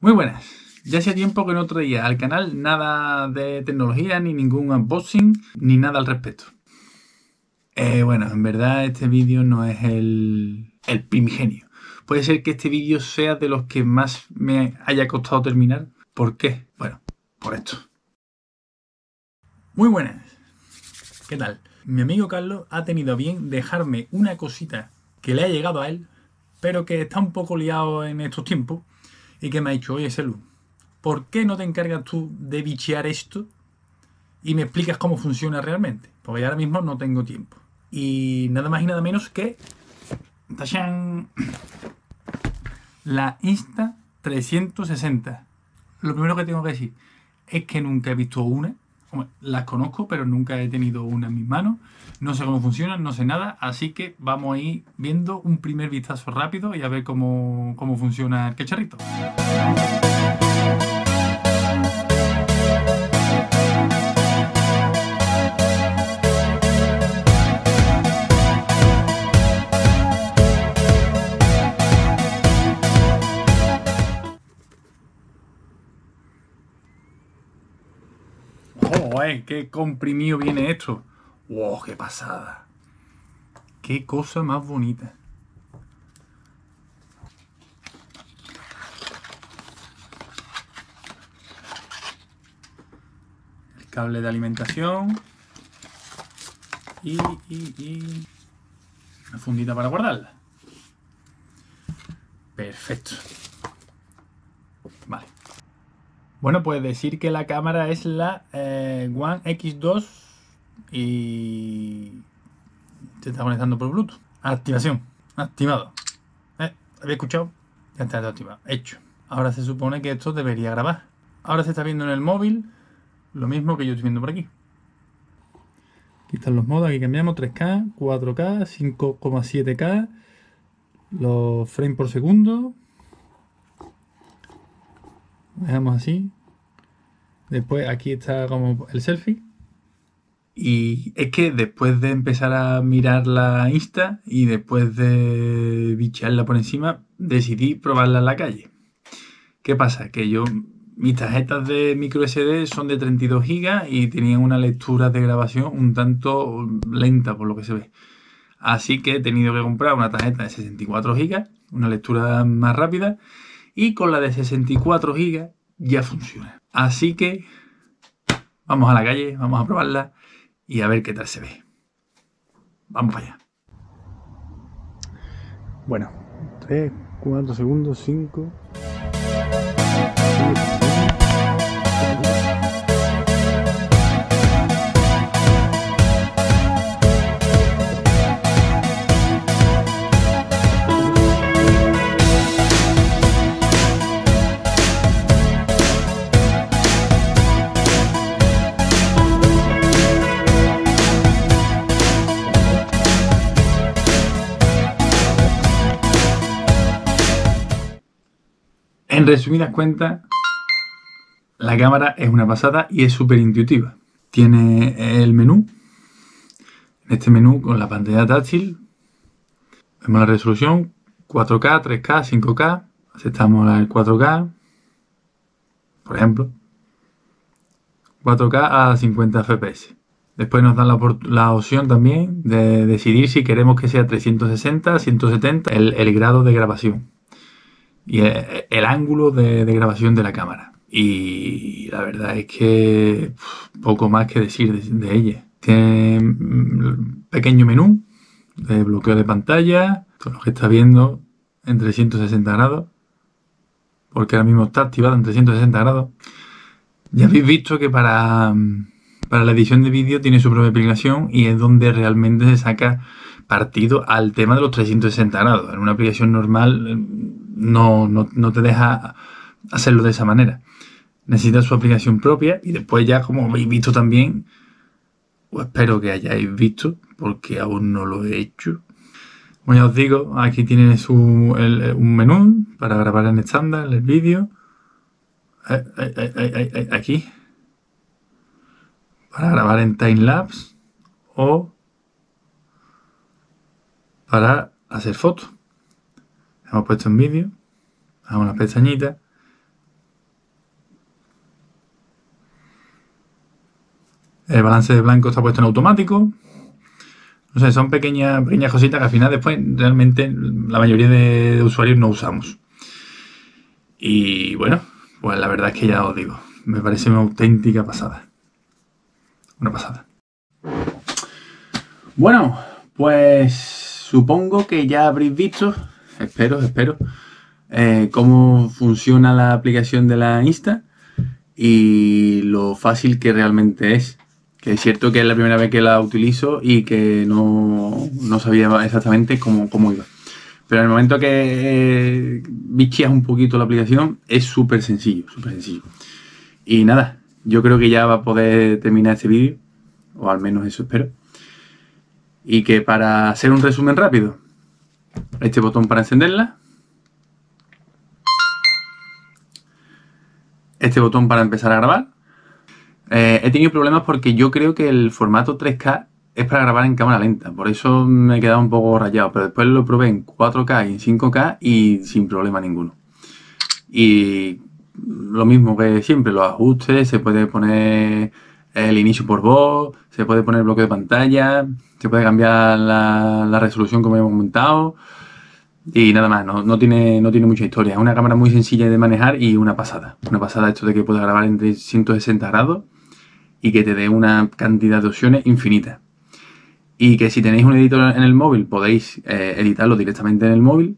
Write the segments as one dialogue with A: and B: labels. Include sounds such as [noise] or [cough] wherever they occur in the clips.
A: Muy buenas. Ya hacía tiempo que no traía al canal nada de tecnología, ni ningún unboxing, ni nada al respecto. Eh, bueno, en verdad este vídeo no es el, el primigenio. Puede ser que este vídeo sea de los que más me haya costado terminar. ¿Por qué? Bueno, por esto. Muy buenas. ¿Qué tal? Mi amigo Carlos ha tenido bien dejarme una cosita que le ha llegado a él, pero que está un poco liado en estos tiempos y que me ha dicho, oye, Selu, ¿por qué no te encargas tú de bichear esto y me explicas cómo funciona realmente? Porque ahora mismo no tengo tiempo. Y nada más y nada menos que... ¡Tachán! La Insta 360. Lo primero que tengo que decir es que nunca he visto una las conozco, pero nunca he tenido una en mis manos. No sé cómo funcionan, no sé nada, así que vamos a ir viendo un primer vistazo rápido y a ver cómo, cómo funciona el cacharrito. ver, qué comprimido viene esto. ¡Wow, qué pasada! ¡Qué cosa más bonita! El cable de alimentación. Y, y, y una fundita para guardarla. Perfecto. Vale. Bueno, pues decir que la cámara es la eh, One X2 y se está conectando por Bluetooth. Activación. Activado. Eh, ¿Había escuchado? Ya está activado. Hecho. Ahora se supone que esto debería grabar. Ahora se está viendo en el móvil lo mismo que yo estoy viendo por aquí. Aquí están los modos, aquí cambiamos 3K, 4K, 5,7K, los frames por segundo, dejamos así. Después aquí está como el selfie. Y es que después de empezar a mirar la Insta y después de bichearla por encima, decidí probarla en la calle. ¿Qué pasa? Que yo, mis tarjetas de micro SD son de 32 GB y tenían una lectura de grabación un tanto lenta por lo que se ve. Así que he tenido que comprar una tarjeta de 64 GB, una lectura más rápida y con la de 64 GB ya funciona. Así que vamos a la calle, vamos a probarla y a ver qué tal se ve. Vamos allá. Bueno, 3, 4 segundos, 5. En resumidas cuentas, la cámara es una pasada y es súper intuitiva. Tiene el menú. En este menú con la pantalla táctil vemos la resolución 4K, 3K, 5K. Aceptamos el 4K, por ejemplo. 4K a 50 FPS. Después nos dan la, opción también de decidir si queremos que sea 360, 170 el grado de grabación y e, el, ángulo de, grabación de la cámara. Y la verdad es que poco más que decir de, ella. Tiene un mm, pequeño menú de bloqueo de pantalla, todo lo que está viendo en 360 grados, porque ahora mismo está activado en 360 grados. Ya habéis visto que para, mm, para la edición de vídeo tiene su propia aplicación y es donde realmente se saca partido al tema de los 360 grados. En una aplicación normal mm, no, no, no te deja hacerlo de esa manera. Necesitas su aplicación propia y después ya, como habéis visto también, o pues espero que hayáis visto, porque aún no lo he hecho. Como ya os digo, aquí tienes un, un menú para grabar en estándar el vídeo. Eh, eh, eh, aquí. Para grabar en timelapse o para hacer fotos hemos puesto en vídeo, hago las pestañitas. El balance de blanco está puesto en automático. No sé, son pequeñas, cositas que al final después realmente la mayoría de usuarios no usamos. Y bueno, pues la verdad es que ya os digo, me parece una auténtica pasada. Una pasada. Bueno, pues supongo que ya habréis visto espero, espero, eh, cómo funciona la aplicación de la Insta y lo fácil que realmente es. Que es cierto que es la primera vez que la utilizo y que no, sabía exactamente cómo, iba. Pero en el momento que eh, bicheas un poquito la aplicación, es súper sencillo, súper sencillo. Y nada, yo creo que ya va a poder terminar este vídeo, o al menos eso espero. Y que para hacer un resumen rápido, este botón para encenderla, este botón para empezar a grabar. Eh, he tenido problemas porque yo creo que el formato 3K es para grabar en cámara lenta, por eso me he quedado un poco rayado, pero después lo probé en 4K y en 5K y sin problema ninguno. Y lo mismo que siempre, los ajustes, se puede poner el inicio por voz, se puede poner bloque de pantalla, se puede cambiar la, resolución como hemos montado y nada más, no, tiene, no tiene mucha historia. Es una cámara muy sencilla de manejar y una pasada. Una pasada esto de que pueda grabar en 160 grados y que te dé una cantidad de opciones infinita. Y que si tenéis un editor en el móvil podéis eh, editarlo directamente en el móvil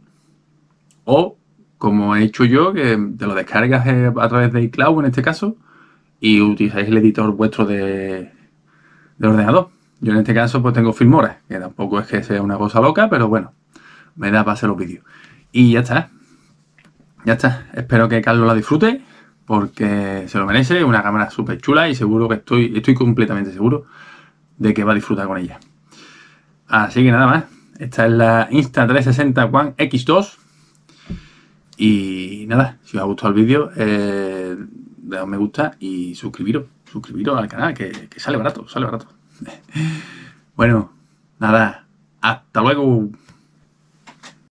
A: o como he hecho yo, que te lo descargas eh, a través de iCloud en este caso, y utilizáis el editor vuestro de, ordenador. Yo en este caso pues tengo Filmora, que tampoco es que sea una cosa loca, pero bueno, me da para hacer los vídeos. Y ya está. Ya está. Espero que Carlos la disfrute, porque se lo merece. Una cámara súper chula y seguro que estoy, estoy completamente seguro de que va a disfrutar con ella. Así que nada más. Esta es la Insta360 One X2. Y nada, si os ha gustado el vídeo, eh, me gusta y suscribiros, suscribiros al canal, que, que sale barato, sale barato. [laughs] bueno, nada, hasta luego.